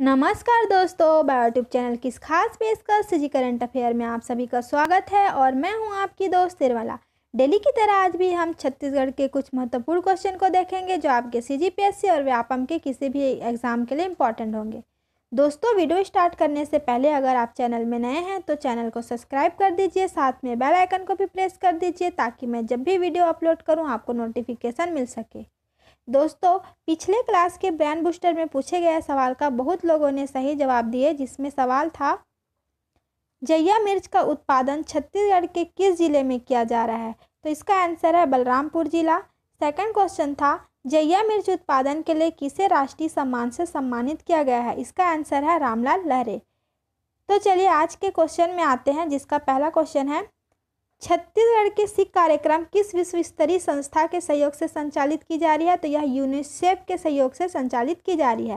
नमस्कार दोस्तों बायोट्यूब चैनल की इस खास पेशकश जी करंट अफेयर में आप सभी का स्वागत है और मैं हूं आपकी दोस्त तिरवाला डेली की तरह आज भी हम छत्तीसगढ़ के कुछ महत्वपूर्ण क्वेश्चन को देखेंगे जो आपके सी और व्यापम के किसी भी एग्ज़ाम के लिए इम्पोर्टेंट होंगे दोस्तों वीडियो स्टार्ट करने से पहले अगर आप चैनल में नए हैं तो चैनल को सब्सक्राइब कर दीजिए साथ में बेल आइकन को भी प्रेस कर दीजिए ताकि मैं जब भी वीडियो अपलोड करूँ आपको नोटिफिकेशन मिल सके दोस्तों पिछले क्लास के ब्रैंड बूस्टर में पूछे गए सवाल का बहुत लोगों ने सही जवाब दिए जिसमें सवाल था जैया मिर्च का उत्पादन छत्तीसगढ़ के किस जिले में किया जा रहा है तो इसका आंसर है बलरामपुर जिला सेकंड क्वेश्चन था जैया मिर्च उत्पादन के लिए किसे राष्ट्रीय सम्मान से सम्मानित किया गया है इसका आंसर है रामलाल लहरे तो चलिए आज के क्वेश्चन में आते हैं जिसका पहला क्वेश्चन है छत्तीसगढ़ के सिख कार्यक्रम किस विश्व स्तरीय संस्था के सहयोग से संचालित की जा रही है तो यह यूनिसेफ के सहयोग से संचालित की जा रही है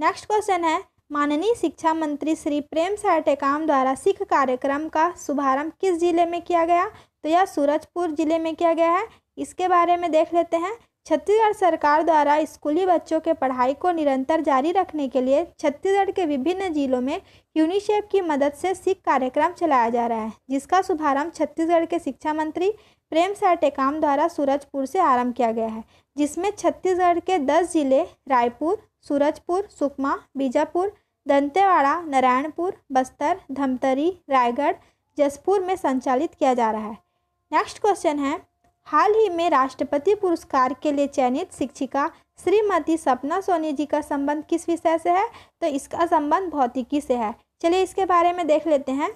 नेक्स्ट क्वेश्चन है माननीय शिक्षा मंत्री श्री प्रेम सर टेकाम द्वारा सिख कार्यक्रम का शुभारंभ किस जिले में किया गया तो यह सूरजपुर जिले में किया गया है इसके बारे में देख लेते हैं छत्तीसगढ़ सरकार द्वारा स्कूली बच्चों के पढ़ाई को निरंतर जारी रखने के लिए छत्तीसगढ़ के विभिन्न जिलों में यूनिसेफ की मदद से सिख कार्यक्रम चलाया जा रहा है जिसका शुभारंभ छत्तीसगढ़ के शिक्षा मंत्री प्रेम साय टेकाम द्वारा सूरजपुर से आरंभ किया गया है जिसमें छत्तीसगढ़ के दस जिले रायपुर सूरजपुर सुकमा बीजापुर दंतेवाड़ा नारायणपुर बस्तर धमतरी रायगढ़ जसपुर में संचालित किया जा रहा है नेक्स्ट क्वेश्चन है हाल ही में राष्ट्रपति पुरस्कार के लिए चयनित शिक्षिका श्रीमती सपना सोनी जी का संबंध किस विषय से है तो इसका संबंध भौतिकी से है चलिए इसके बारे में देख लेते हैं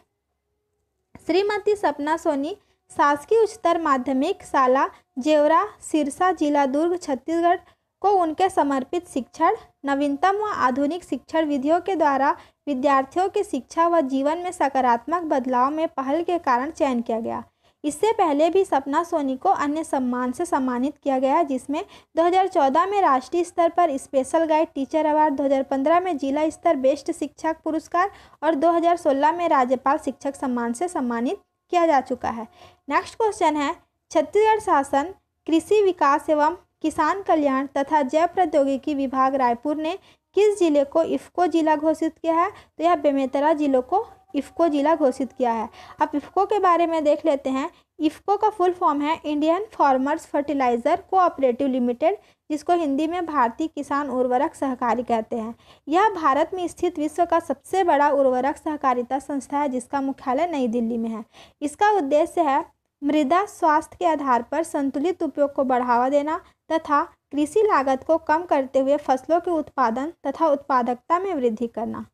श्रीमती सपना सोनी शासकीय उच्चतर माध्यमिक शाला जेवरा सिरसा जिला दुर्ग छत्तीसगढ़ को उनके समर्पित शिक्षण नवीनतम व आधुनिक शिक्षण विधियों के द्वारा विद्यार्थियों के शिक्षा व जीवन में सकारात्मक बदलाव में पहल के कारण चयन किया गया इससे पहले भी सपना सोनी को अन्य सम्मान से सम्मानित किया गया जिसमें 2014 में राष्ट्रीय स्तर पर स्पेशल गाइड टीचर अवार्ड 2015 में जिला स्तर बेस्ट शिक्षक पुरस्कार और 2016 में राज्यपाल शिक्षक सम्मान से सम्मानित किया जा चुका है नेक्स्ट क्वेश्चन है छत्तीसगढ़ शासन कृषि विकास एवं किसान कल्याण तथा जैव प्रौद्योगिकी विभाग रायपुर ने किस जिले को इफ्को जिला घोषित किया है तो यह बेमेतरा जिलों को इफ़्को ज़िला घोषित किया है अब इफ़्को के बारे में देख लेते हैं इफ़्को का फुल फॉर्म है Indian farmers fertiliser cooperative limited जिसको हिंदी में भारतीय किसान उर्वरक सहकारी कहते हैं यह भारत में स्थित विश्व का सबसे बड़ा उर्वरक सहकारिता संस्था है जिसका मुख्यालय नई दिल्ली में है इसका उद्देश्य है मृदा स्वास्थ्य के आधार पर संतुलित उपयोग को बढ़ावा देना तथा कृषि लागत को कम करते हुए फसलों के उत्पादन तथा उत्पादकता में वृद्धि करना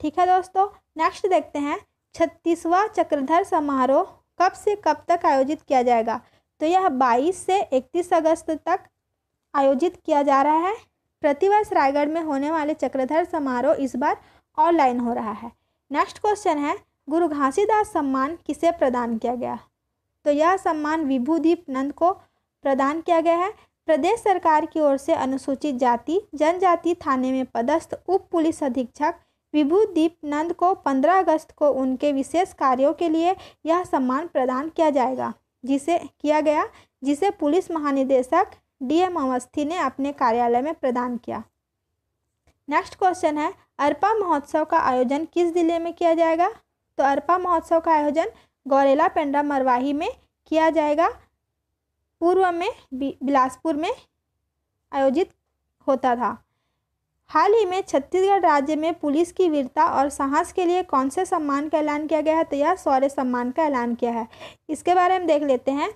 ठीक है दोस्तों नेक्स्ट देखते हैं छत्तीसवां चक्रधर समारोह कब से कब तक आयोजित किया जाएगा तो यह 22 से 31 अगस्त तक आयोजित किया जा रहा है प्रतिवर्ष रायगढ़ में होने वाले चक्रधर समारोह इस बार ऑनलाइन हो रहा है नेक्स्ट क्वेश्चन है गुरु घासीदास सम्मान किसे प्रदान किया गया तो यह सम्मान विभूदीप नंद को प्रदान किया गया है प्रदेश सरकार की ओर से अनुसूचित जाति जनजाति थाने में पदस्थ उप पुलिस अधीक्षक विभू दीपनंद को 15 अगस्त को उनके विशेष कार्यों के लिए यह सम्मान प्रदान किया जाएगा जिसे किया गया जिसे पुलिस महानिदेशक डीएम अवस्थी ने अपने कार्यालय में प्रदान किया नेक्स्ट क्वेश्चन है अरपा महोत्सव का आयोजन किस जिले में किया जाएगा तो अरपा महोत्सव का आयोजन गौरेला पेंडा मरवाही में किया जाएगा पूर्व में बिलासपुर में आयोजित होता था हाल ही में छत्तीसगढ़ राज्य में पुलिस की वीरता और साहस के लिए कौन से सम्मान का ऐलान किया गया है तो यह शौर्य सम्मान का ऐलान किया है इसके बारे में देख लेते हैं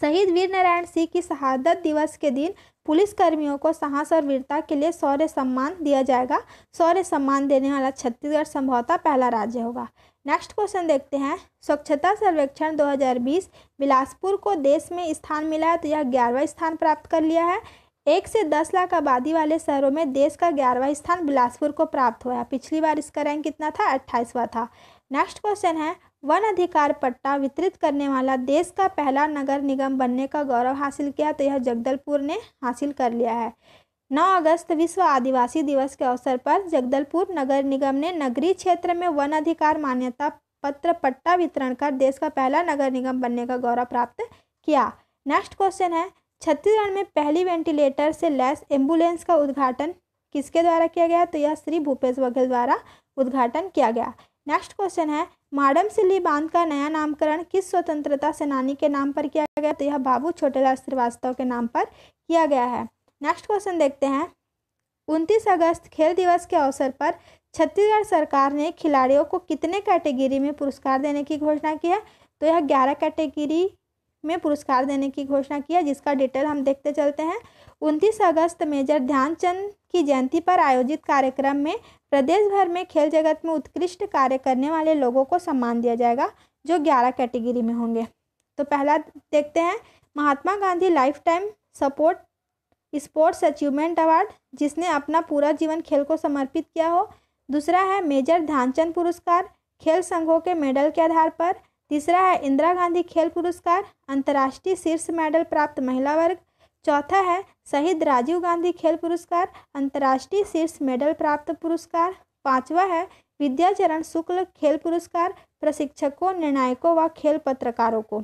शहीद वीर नारायण सिंह की शहादत दिवस के दिन पुलिस कर्मियों को साहस और वीरता के लिए शौर्य सम्मान दिया जाएगा शौर्य सम्मान देने वाला छत्तीसगढ़ संभवतः पहला राज्य होगा नेक्स्ट क्वेश्चन देखते हैं स्वच्छता सर्वेक्षण 2020 बिलासपुर को देश में स्थान मिला है तो यह ग्यारहवा स्थान प्राप्त कर लिया है एक से दस लाख आबादी वाले शहरों में देश का ग्यारहवा स्थान बिलासपुर को प्राप्त हुआ पिछली बार इसका रैंक कितना था अट्ठाईसवा था नेक्स्ट क्वेश्चन है वन अधिकार पट्टा वितरित करने वाला देश का पहला नगर निगम बनने का गौरव हासिल किया तो यह जगदलपुर ने हासिल कर लिया है 9 अगस्त विश्व आदिवासी दिवस के अवसर पर जगदलपुर नगर निगम ने नगरीय क्षेत्र में वन अधिकार मान्यता पत्र पट्टा वितरण कर देश का पहला नगर निगम बनने का गौरव प्राप्त किया नेक्स्ट क्वेश्चन है छत्तीसगढ़ में पहली वेंटिलेटर से लैस एम्बुलेंस का उद्घाटन किसके द्वारा किया गया तो यह श्री भूपेश बघेल द्वारा उद्घाटन किया गया नेक्स्ट क्वेश्चन है माडम सिल्ली बांध का नया नामकरण किस स्वतंत्रता सेनानी के नाम पर किया गया तो यह बाबू छोटेलाल श्रीवास्तव के नाम पर किया गया है नेक्स्ट क्वेश्चन देखते हैं उनतीस अगस्त खेल दिवस के अवसर पर छत्तीसगढ़ सरकार ने खिलाड़ियों को कितने कैटेगरी में पुरस्कार देने की घोषणा की है तो यह ग्यारह कैटेगरी में पुरस्कार देने की घोषणा किया जिसका डिटेल हम देखते चलते हैं उनतीस अगस्त मेजर ध्यानचंद की जयंती पर आयोजित कार्यक्रम में प्रदेश भर में खेल जगत में उत्कृष्ट कार्य करने वाले लोगों को सम्मान दिया जाएगा जो ग्यारह कैटेगरी में होंगे तो पहला देखते हैं Mahatma Gandhi lifetime support sports achievement award जिसने अपना पूरा जीवन खेल को समर्पित किया हो दूसरा है मेजर ध्यानचंद पुरस्कार खेल संघों के मेडल के आधार पर तीसरा है इंदिरा गांधी खेल पुरस्कार अंतर्राष्ट्रीय शीर्ष मेडल प्राप्त महिला वर्ग चौथा है शहीद राजीव गांधी खेल पुरस्कार अंतर्राष्ट्रीय शीर्ष मेडल प्राप्त पुरस्कार पांचवा है विद्याचरण शुक्ल खेल पुरस्कार प्रशिक्षकों निर्णायकों व खेल पत्रकारों को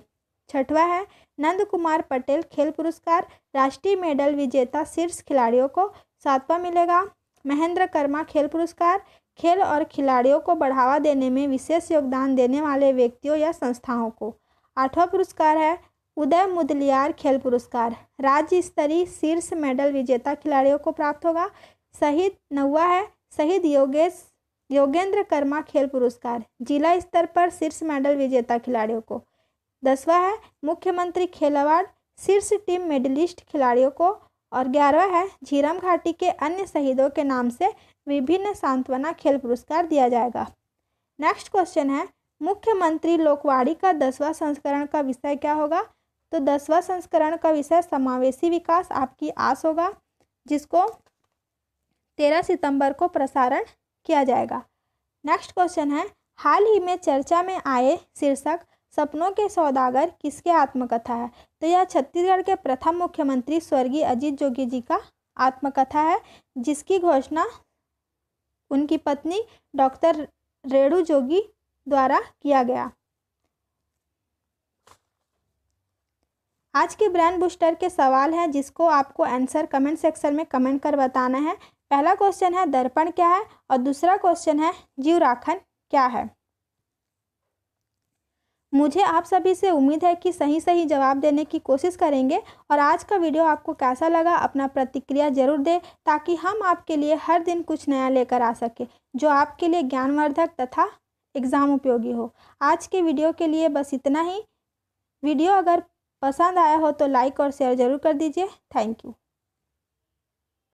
छठवा है नंद कुमार पटेल खेल पुरस्कार राष्ट्रीय मेडल विजेता शीर्ष खिलाड़ियों को सातवां मिलेगा महेंद्र कर्मा खेल पुरस्कार खेल और खिलाड़ियों को बढ़ावा देने में विशेष योगदान देने वाले व्यक्तियों या संस्थाओं को आठवां पुरस्कार है उदय मुदलियार खेल पुरस्कार राज्य स्तरीय शीर्ष मेडल विजेता खिलाड़ियों को प्राप्त होगा शहीद नौवा है शहीद योगेश योगेंद्र कर्मा खेल पुरस्कार जिला स्तर पर शीर्ष मेडल विजेता खिलाड़ियों को दसवा है मुख्यमंत्री खेल अवार्ड शीर्ष टीम मेडलिस्ट खिलाड़ियों को और ग्यारह है झीरम घाटी के अन्य शहीदों के नाम से विभिन्न सांत्वना खेल पुरस्कार दिया जाएगा नेक्स्ट क्वेश्चन है मुख्यमंत्री लोकवाड़ी का दसवां संस्करण का विषय क्या होगा तो दसवां संस्करण का विषय समावेशी विकास आपकी आस होगा जिसको तेरह सितंबर को प्रसारण किया जाएगा नेक्स्ट क्वेश्चन है हाल ही में चर्चा में आए शीर्षक सपनों के सौदागर किसके आत्मकथा है तो यह छत्तीसगढ़ के प्रथम मुख्यमंत्री स्वर्गीय अजीत जोगी जी का आत्मकथा है जिसकी घोषणा उनकी पत्नी डॉक्टर रेणु जोगी द्वारा किया गया आज के ब्रेन बूस्टर के सवाल हैं जिसको आपको आंसर कमेंट सेक्शन में कमेंट कर बताना है पहला क्वेश्चन है दर्पण क्या है और दूसरा क्वेश्चन है जीव राखन क्या है मुझे आप सभी से उम्मीद है कि सही सही जवाब देने की कोशिश करेंगे और आज का वीडियो आपको कैसा लगा अपना प्रतिक्रिया जरूर दें ताकि हम आपके लिए हर दिन कुछ नया लेकर आ सके जो आपके लिए ज्ञानवर्धक तथा एग्ज़ाम उपयोगी हो आज के वीडियो के लिए बस इतना ही वीडियो अगर पसंद आया हो तो लाइक और शेयर ज़रूर कर दीजिए थैंक यू